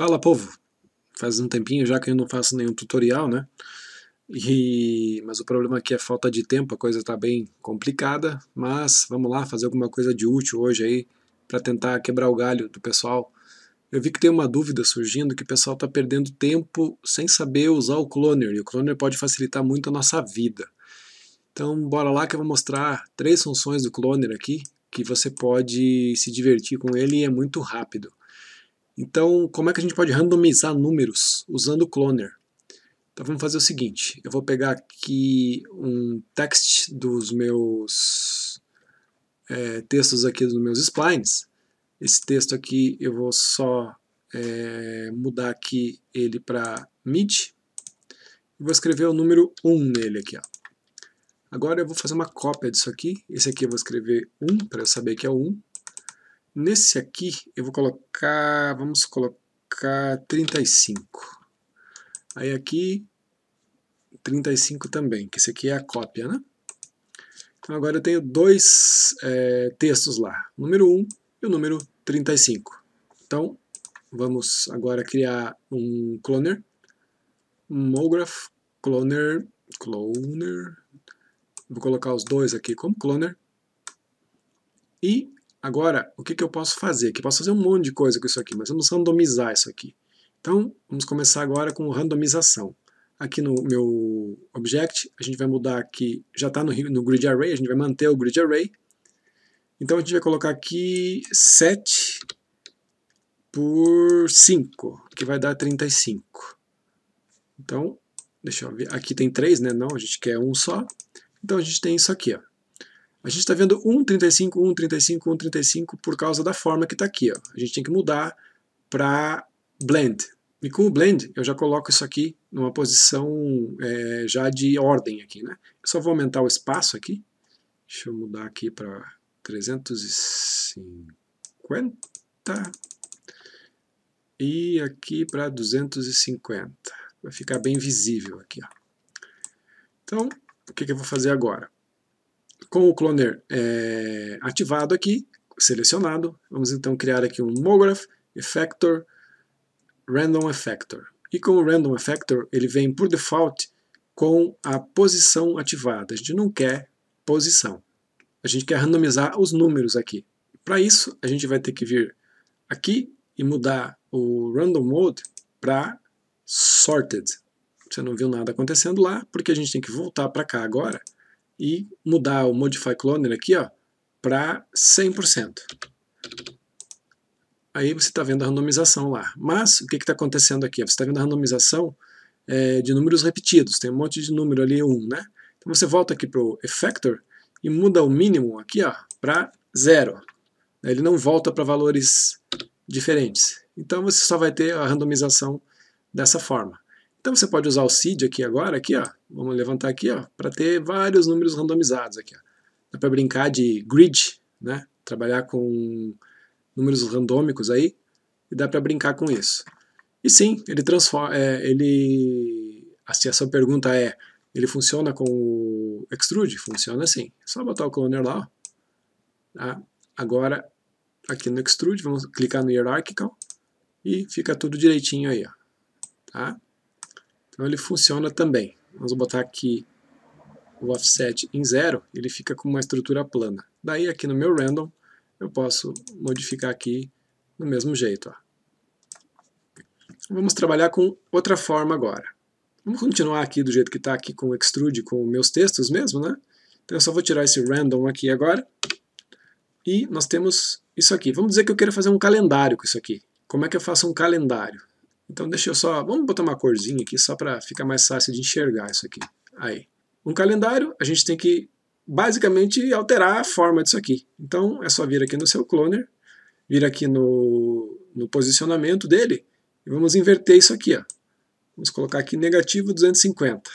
Fala povo! Faz um tempinho já que eu não faço nenhum tutorial, né? E... Mas o problema aqui é falta de tempo, a coisa tá bem complicada, mas vamos lá fazer alguma coisa de útil hoje aí para tentar quebrar o galho do pessoal. Eu vi que tem uma dúvida surgindo que o pessoal está perdendo tempo sem saber usar o cloner, e o cloner pode facilitar muito a nossa vida. Então bora lá que eu vou mostrar três funções do cloner aqui, que você pode se divertir com ele e é muito rápido. Então, como é que a gente pode randomizar números usando o cloner? Então vamos fazer o seguinte, eu vou pegar aqui um text dos meus é, textos aqui dos meus splines. Esse texto aqui eu vou só é, mudar aqui ele para mid. E vou escrever o número 1 nele aqui. Ó. Agora eu vou fazer uma cópia disso aqui. Esse aqui eu vou escrever 1 para eu saber que é 1. Nesse aqui eu vou colocar, vamos colocar 35. Aí aqui 35 também, que esse aqui é a cópia, né? Então agora eu tenho dois é, textos lá, o número 1 e o número 35. Então vamos agora criar um cloner, MoGraph cloner, cloner, vou colocar os dois aqui como cloner, e Agora, o que, que eu posso fazer? Que eu posso fazer um monte de coisa com isso aqui, mas vamos randomizar isso aqui. Então, vamos começar agora com randomização. Aqui no meu object, a gente vai mudar aqui, já está no, no grid array, a gente vai manter o grid array. Então a gente vai colocar aqui 7 por 5, que vai dar 35. Então, deixa eu ver, aqui tem 3, né? Não, a gente quer um só. Então a gente tem isso aqui, ó. A gente está vendo 1,35, 1,35, 1,35 por causa da forma que está aqui. Ó. A gente tem que mudar para blend. E com o blend eu já coloco isso aqui numa posição é, já de ordem aqui. Né? Eu só vou aumentar o espaço aqui. Deixa eu mudar aqui para 350. E aqui para 250. Vai ficar bem visível aqui. Ó. Então, o que, que eu vou fazer agora? com o cloner é, ativado aqui, selecionado, vamos então criar aqui um Mograph Effector Random Effector. E com o Random Effector, ele vem por default com a posição ativada. A gente não quer posição. A gente quer randomizar os números aqui. Para isso, a gente vai ter que vir aqui e mudar o Random Mode para Sorted. Você não viu nada acontecendo lá, porque a gente tem que voltar para cá agora e mudar o Modify Cloner aqui para 100%. Aí você está vendo a randomização lá. Mas o que está acontecendo aqui? Você está vendo a randomização é, de números repetidos. Tem um monte de número ali, 1, um, né? Então você volta aqui para o Effector e muda o mínimo aqui para 0. Ele não volta para valores diferentes. Então você só vai ter a randomização dessa forma. Então você pode usar o seed aqui agora, aqui, ó. Vamos levantar aqui, ó, para ter vários números randomizados aqui, ó. Dá para brincar de grid, né? Trabalhar com números randômicos aí e dá para brincar com isso. E sim, ele transforma, é, ele assim, a sua pergunta é, ele funciona com o extrude? Funciona assim. só botar o cloner lá, tá? Agora aqui no extrude, vamos clicar no hierarchical e fica tudo direitinho aí, ó. Tá? Então ele funciona também. Vamos botar aqui o offset em zero, ele fica com uma estrutura plana. Daí aqui no meu random, eu posso modificar aqui do mesmo jeito. Ó. Vamos trabalhar com outra forma agora. Vamos continuar aqui do jeito que está aqui com o extrude, com meus textos mesmo, né? Então eu só vou tirar esse random aqui agora. E nós temos isso aqui. Vamos dizer que eu quero fazer um calendário com isso aqui. Como é que eu faço um calendário? Então deixa eu só, vamos botar uma corzinha aqui só para ficar mais fácil de enxergar isso aqui. Aí, um calendário, a gente tem que basicamente alterar a forma disso aqui. Então é só vir aqui no seu cloner, vir aqui no, no posicionamento dele e vamos inverter isso aqui. Ó. Vamos colocar aqui negativo 250.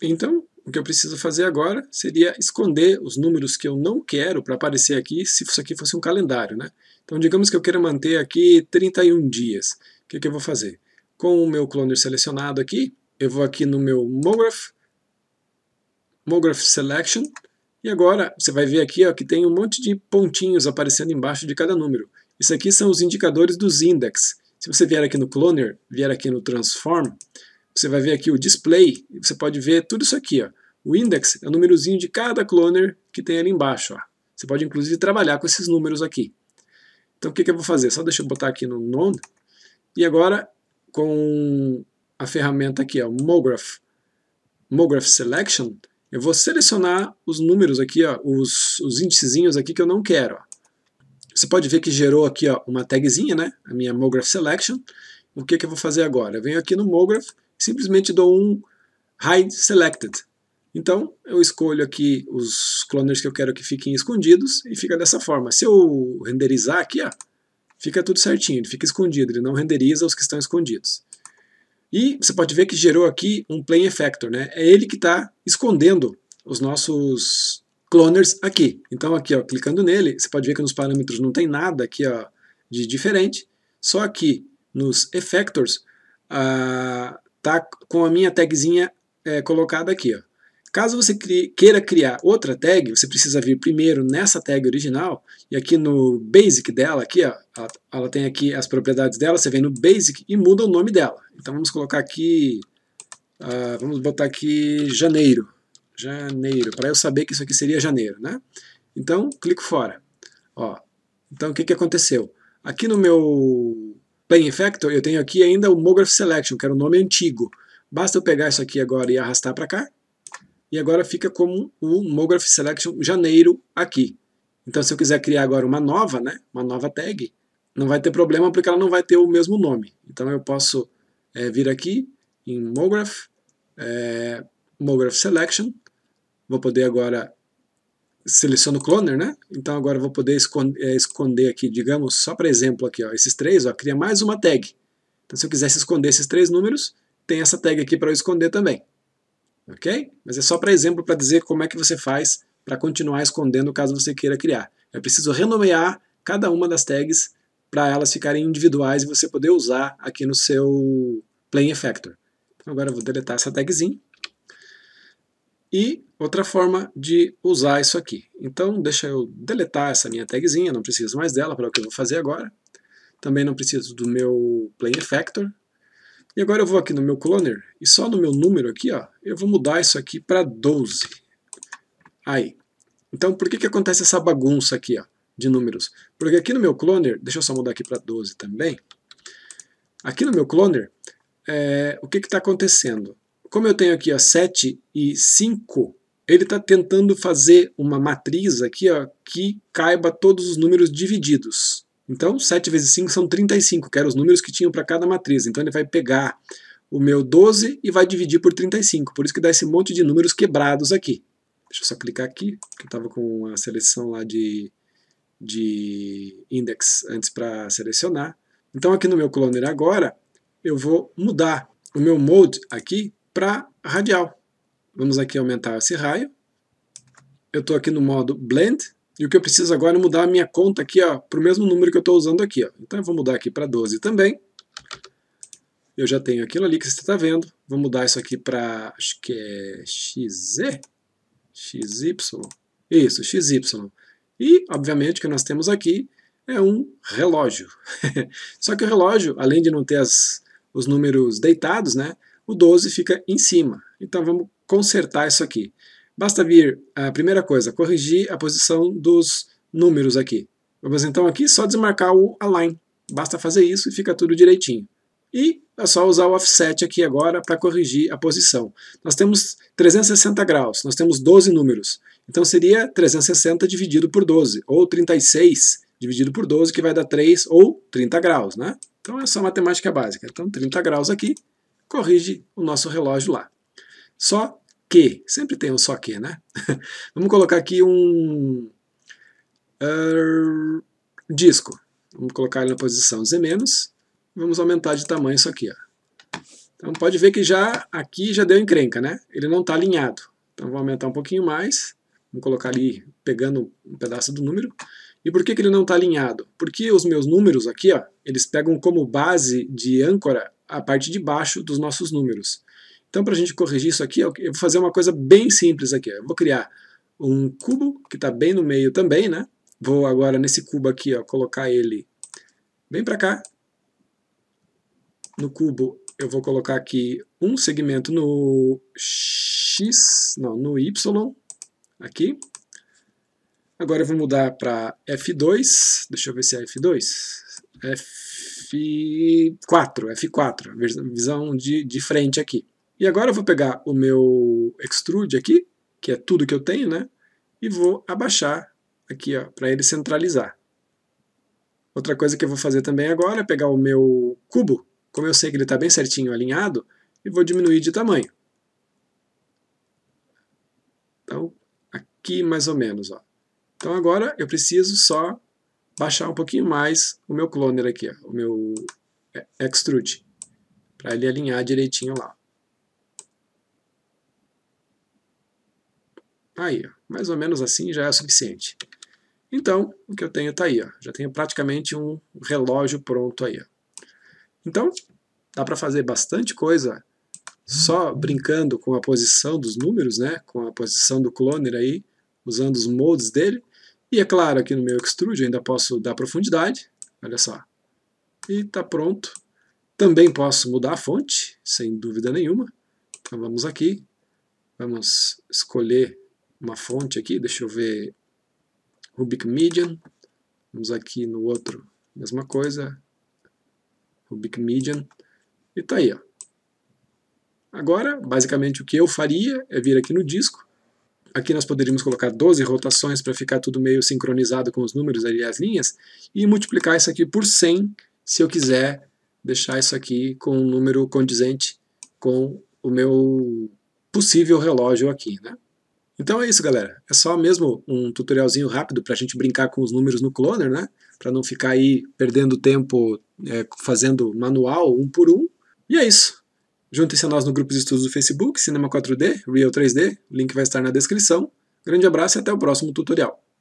Então, o que eu preciso fazer agora seria esconder os números que eu não quero para aparecer aqui, se isso aqui fosse um calendário. Né? Então, digamos que eu queira manter aqui 31 dias. O que, que eu vou fazer? Com o meu cloner selecionado aqui, eu vou aqui no meu Mograph, Mograph Selection, e agora você vai ver aqui ó, que tem um monte de pontinhos aparecendo embaixo de cada número. Isso aqui são os indicadores dos index. Se você vier aqui no Cloner, vier aqui no Transform, você vai ver aqui o Display, e você pode ver tudo isso aqui. Ó. O index é o númerozinho de cada cloner que tem ali embaixo. Ó. Você pode inclusive trabalhar com esses números aqui. Então o que, que eu vou fazer? Só deixa eu botar aqui no none. E agora com a ferramenta aqui, ó, Mograph, Mograph Selection, eu vou selecionar os números aqui, ó, os, os índicezinhos aqui que eu não quero. Ó. Você pode ver que gerou aqui ó, uma tagzinha, né? a minha Mograph Selection. O que, que eu vou fazer agora? Eu venho aqui no Mograph, simplesmente dou um Hide Selected. Então, eu escolho aqui os cloners que eu quero que fiquem escondidos e fica dessa forma. Se eu renderizar aqui, ó, fica tudo certinho, ele fica escondido, ele não renderiza os que estão escondidos. E você pode ver que gerou aqui um plane effector, né? É ele que está escondendo os nossos cloners aqui. Então aqui, ó, clicando nele, você pode ver que nos parâmetros não tem nada aqui ó, de diferente, só aqui nos effectors está ah, tá com a minha tagzinha é, colocada aqui, ó. Caso você queira criar outra tag, você precisa vir primeiro nessa tag original, e aqui no basic dela, aqui, ó, ela, ela tem aqui as propriedades dela, você vem no basic e muda o nome dela. Então vamos colocar aqui, uh, vamos botar aqui janeiro, janeiro, para eu saber que isso aqui seria janeiro, né? Então, clico fora. Ó, então, o que, que aconteceu? Aqui no meu Plane Factor, eu tenho aqui ainda o Mograph Selection, que era o nome antigo. Basta eu pegar isso aqui agora e arrastar para cá, e agora fica como o Mograph Selection janeiro aqui. Então, se eu quiser criar agora uma nova, né, uma nova tag, não vai ter problema porque ela não vai ter o mesmo nome. Então, eu posso é, vir aqui em Mograph, é, Mograph Selection, vou poder agora seleciono o cloner, né? Então agora vou poder eh, esconder aqui, digamos, só para exemplo aqui, ó, esses três, ó, cria mais uma tag. Então se eu quisesse esconder esses três números, tem essa tag aqui para eu esconder também ok? Mas é só para exemplo, para dizer como é que você faz para continuar escondendo caso você queira criar. É preciso renomear cada uma das tags para elas ficarem individuais e você poder usar aqui no seu Play Effector. Então agora eu vou deletar essa tagzinha. E outra forma de usar isso aqui. Então deixa eu deletar essa minha tagzinha, não preciso mais dela para o que eu vou fazer agora. Também não preciso do meu Play Effector. E agora eu vou aqui no meu cloner e só no meu número aqui, ó, eu vou mudar isso aqui para 12. Aí. Então por que, que acontece essa bagunça aqui ó, de números? Porque aqui no meu cloner, deixa eu só mudar aqui para 12 também. Aqui no meu cloner, é, o que está acontecendo? Como eu tenho aqui ó, 7 e 5, ele está tentando fazer uma matriz aqui ó, que caiba todos os números divididos. Então, 7 vezes 5 são 35, que eram os números que tinham para cada matriz. Então, ele vai pegar o meu 12 e vai dividir por 35. Por isso que dá esse monte de números quebrados aqui. Deixa eu só clicar aqui, que eu estava com a seleção lá de, de index antes para selecionar. Então, aqui no meu cloner agora, eu vou mudar o meu mode aqui para radial. Vamos aqui aumentar esse raio. Eu estou aqui no modo Blend, e o que eu preciso agora é mudar a minha conta aqui para o mesmo número que eu estou usando aqui. Ó. Então eu vou mudar aqui para 12 também. Eu já tenho aquilo ali que você está vendo. Vou mudar isso aqui para, acho que é XZ? XY? Isso, XY. E, obviamente, o que nós temos aqui é um relógio. Só que o relógio, além de não ter as, os números deitados, né, o 12 fica em cima. Então vamos consertar isso aqui. Basta vir, a primeira coisa, corrigir a posição dos números aqui. Vamos então aqui só desmarcar o align. Basta fazer isso e fica tudo direitinho. E é só usar o offset aqui agora para corrigir a posição. Nós temos 360 graus, nós temos 12 números. Então seria 360 dividido por 12, ou 36 dividido por 12, que vai dar 3 ou 30 graus, né? Então é só matemática básica. Então 30 graus aqui, corrige o nosso relógio lá. Só que, sempre tem um só que, né? Vamos colocar aqui um uh, disco. Vamos colocar ele na posição Z-. Vamos aumentar de tamanho isso aqui. Ó. Então pode ver que já aqui já deu encrenca, né? Ele não está alinhado. Então vou aumentar um pouquinho mais. Vamos colocar ali, pegando um pedaço do número. E por que, que ele não está alinhado? Porque os meus números aqui, ó, eles pegam como base de âncora a parte de baixo dos nossos números. Então, para a gente corrigir isso aqui, eu vou fazer uma coisa bem simples aqui. Eu vou criar um cubo, que está bem no meio também, né? Vou agora nesse cubo aqui, ó, colocar ele bem para cá. No cubo, eu vou colocar aqui um segmento no X, não, no Y, aqui. Agora eu vou mudar para F2, deixa eu ver se é F2, F4, F4, visão de, de frente aqui. E agora eu vou pegar o meu extrude aqui, que é tudo que eu tenho, né? E vou abaixar aqui, ó, para ele centralizar. Outra coisa que eu vou fazer também agora é pegar o meu cubo, como eu sei que ele está bem certinho alinhado, e vou diminuir de tamanho. Então, aqui mais ou menos, ó. Então agora eu preciso só baixar um pouquinho mais o meu cloner aqui, ó, o meu é, extrude, para ele alinhar direitinho lá. Aí, ó, mais ou menos assim já é suficiente. Então, o que eu tenho está aí. Ó, já tenho praticamente um relógio pronto aí. Ó. Então, dá para fazer bastante coisa só brincando com a posição dos números, né, com a posição do cloner aí, usando os modes dele. E é claro, aqui no meu extrude eu ainda posso dar profundidade, olha só. E está pronto. Também posso mudar a fonte, sem dúvida nenhuma. Então vamos aqui, vamos escolher uma fonte aqui, deixa eu ver Rubik Median, vamos aqui no outro, mesma coisa, Rubik Median, e tá aí, ó. Agora, basicamente o que eu faria é vir aqui no disco, aqui nós poderíamos colocar 12 rotações para ficar tudo meio sincronizado com os números ali, as linhas, e multiplicar isso aqui por 100, se eu quiser deixar isso aqui com um número condizente com o meu possível relógio aqui, né? Então é isso, galera. É só mesmo um tutorialzinho rápido para a gente brincar com os números no Cloner, né? Para não ficar aí perdendo tempo é, fazendo manual um por um. E é isso. Juntem-se a nós no grupo de estudos do Facebook, Cinema 4D, Real 3D. O link vai estar na descrição. Grande abraço e até o próximo tutorial.